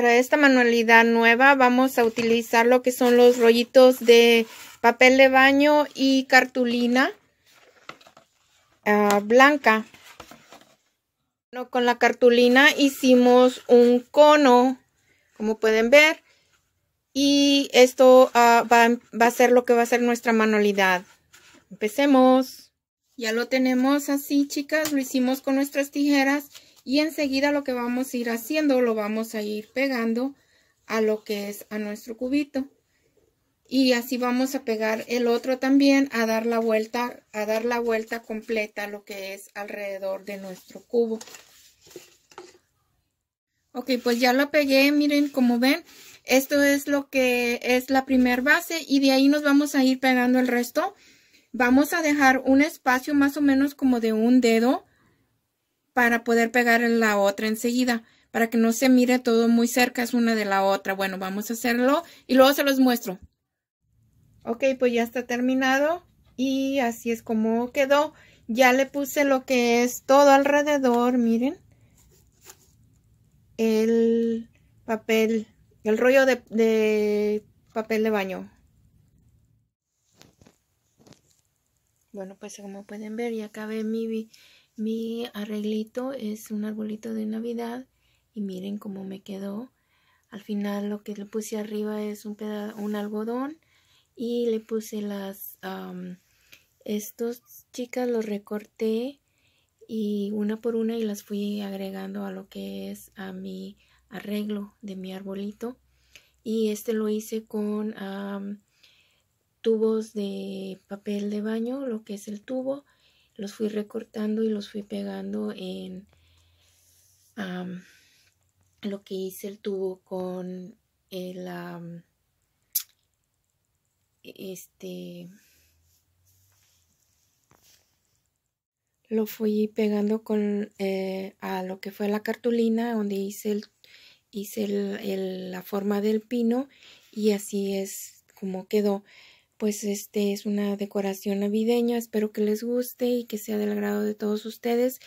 Para esta manualidad nueva vamos a utilizar lo que son los rollitos de papel de baño y cartulina ah, blanca. con la cartulina hicimos un cono, como pueden ver. Y esto ah, va a ser lo que va a ser nuestra manualidad. Empecemos. Ya lo tenemos así, chicas. Lo hicimos con nuestras tijeras. Y enseguida lo que vamos a ir haciendo, lo vamos a ir pegando a lo que es a nuestro cubito. Y así vamos a pegar el otro también a dar la vuelta, a dar la vuelta completa lo que es alrededor de nuestro cubo. Ok, pues ya lo pegué, miren como ven, esto es lo que es la primer base y de ahí nos vamos a ir pegando el resto. Vamos a dejar un espacio más o menos como de un dedo para poder pegar la otra enseguida, para que no se mire todo muy cerca una de la otra. Bueno, vamos a hacerlo y luego se los muestro. Ok, pues ya está terminado y así es como quedó. Ya le puse lo que es todo alrededor, miren. El papel, el rollo de, de papel de baño. Bueno, pues como pueden ver ya acabé mi mi arreglito es un arbolito de Navidad y miren cómo me quedó. Al final lo que le puse arriba es un, un algodón y le puse las... estos chicas los recorté y una por una y las fui agregando a lo que es a mi arreglo de mi arbolito. Y este lo hice con tubos de papel de baño, lo que es el tubo los fui recortando y los fui pegando en lo que hice el tubo con el este lo fui pegando con eh, a lo que fue la cartulina donde hice hice el, la forma del pino y así es como quedó pues este es una decoración navideña. Espero que les guste y que sea del agrado de todos ustedes.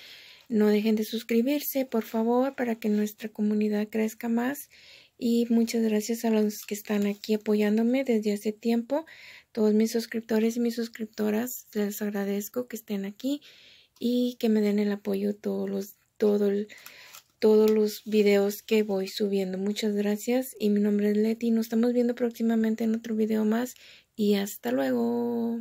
No dejen de suscribirse, por favor, para que nuestra comunidad crezca más. Y muchas gracias a los que están aquí apoyándome desde hace tiempo. Todos mis suscriptores y mis suscriptoras, les agradezco que estén aquí y que me den el apoyo todos los, todo todos los videos que voy subiendo. Muchas gracias y mi nombre es Leti. Nos estamos viendo próximamente en otro video más. Y hasta luego.